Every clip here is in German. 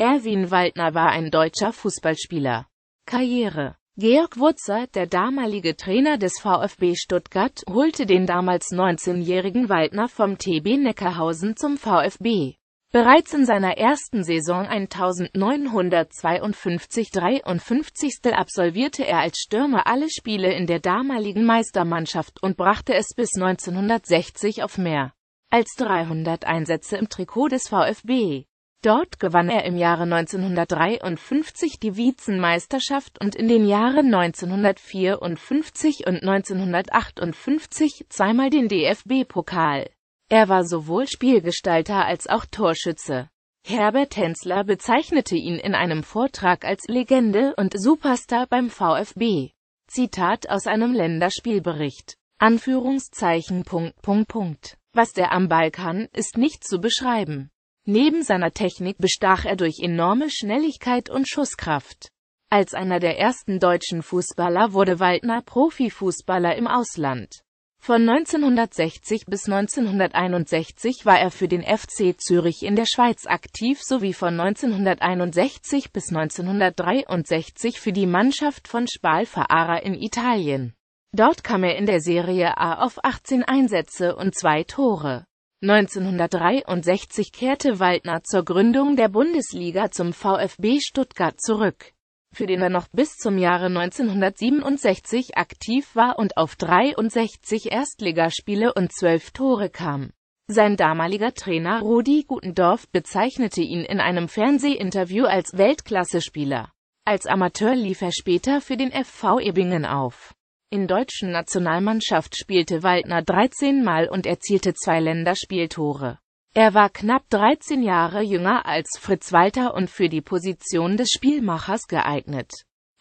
Erwin Waldner war ein deutscher Fußballspieler. Karriere Georg Wurzer, der damalige Trainer des VfB Stuttgart, holte den damals 19-jährigen Waldner vom TB Neckarhausen zum VfB. Bereits in seiner ersten Saison 1952-53 absolvierte er als Stürmer alle Spiele in der damaligen Meistermannschaft und brachte es bis 1960 auf mehr als 300 Einsätze im Trikot des VfB. Dort gewann er im Jahre 1953 die Vizenmeisterschaft und in den Jahren 1954 und 1958 zweimal den DFB-Pokal. Er war sowohl Spielgestalter als auch Torschütze. Herbert Hensler bezeichnete ihn in einem Vortrag als Legende und Superstar beim VfB. Zitat aus einem Länderspielbericht. Anführungszeichen Punkt Punkt Punkt. Was der am Ball kann, ist nicht zu beschreiben. Neben seiner Technik bestach er durch enorme Schnelligkeit und Schusskraft. Als einer der ersten deutschen Fußballer wurde Waldner Profifußballer im Ausland. Von 1960 bis 1961 war er für den FC Zürich in der Schweiz aktiv sowie von 1961 bis 1963 für die Mannschaft von Spalfaara in Italien. Dort kam er in der Serie A auf 18 Einsätze und zwei Tore. 1963 kehrte Waldner zur Gründung der Bundesliga zum VfB Stuttgart zurück, für den er noch bis zum Jahre 1967 aktiv war und auf 63 Erstligaspiele und 12 Tore kam. Sein damaliger Trainer Rudi Gutendorf bezeichnete ihn in einem Fernsehinterview als Weltklasse-Spieler. Als Amateur lief er später für den FV Ebingen auf. In deutschen Nationalmannschaft spielte Waldner 13 Mal und erzielte zwei Länderspieltore. Er war knapp 13 Jahre jünger als Fritz Walter und für die Position des Spielmachers geeignet.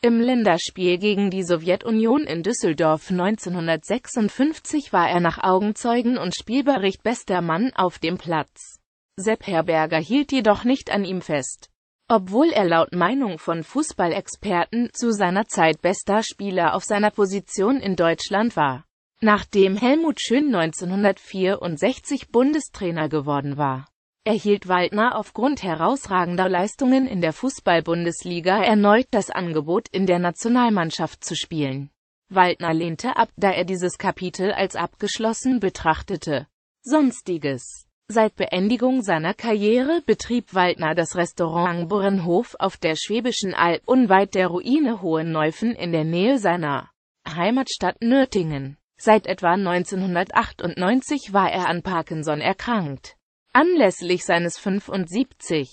Im Länderspiel gegen die Sowjetunion in Düsseldorf 1956 war er nach Augenzeugen und Spielbericht bester Mann auf dem Platz. Sepp Herberger hielt jedoch nicht an ihm fest. Obwohl er laut Meinung von Fußballexperten zu seiner Zeit bester Spieler auf seiner Position in Deutschland war. Nachdem Helmut Schön 1964 Bundestrainer geworden war, erhielt Waldner aufgrund herausragender Leistungen in der Fußball-Bundesliga erneut das Angebot, in der Nationalmannschaft zu spielen. Waldner lehnte ab, da er dieses Kapitel als abgeschlossen betrachtete. Sonstiges Seit Beendigung seiner Karriere betrieb Waldner das Restaurant Angburenhof auf der Schwäbischen Alb unweit der Ruine Hohenneufen in der Nähe seiner Heimatstadt Nürtingen. Seit etwa 1998 war er an Parkinson erkrankt. Anlässlich seines 75.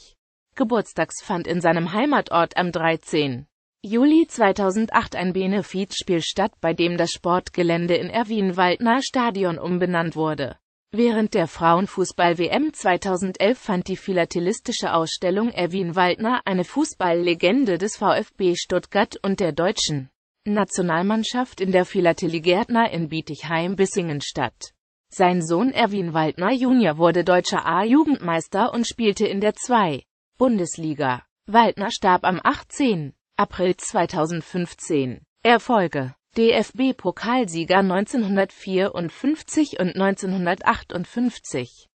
Geburtstags fand in seinem Heimatort am 13. Juli 2008 ein Benefizspiel statt, bei dem das Sportgelände in Erwin-Waldner Stadion umbenannt wurde. Während der Frauenfußball-WM 2011 fand die philatelistische Ausstellung Erwin Waldner, eine Fußballlegende des VfB Stuttgart und der deutschen Nationalmannschaft in der Philatelie Gärtner in Bietigheim-Bissingen statt. Sein Sohn Erwin Waldner Junior wurde deutscher A-Jugendmeister und spielte in der 2. Bundesliga. Waldner starb am 18. April 2015. Erfolge DFB-Pokalsieger 1954 und 1958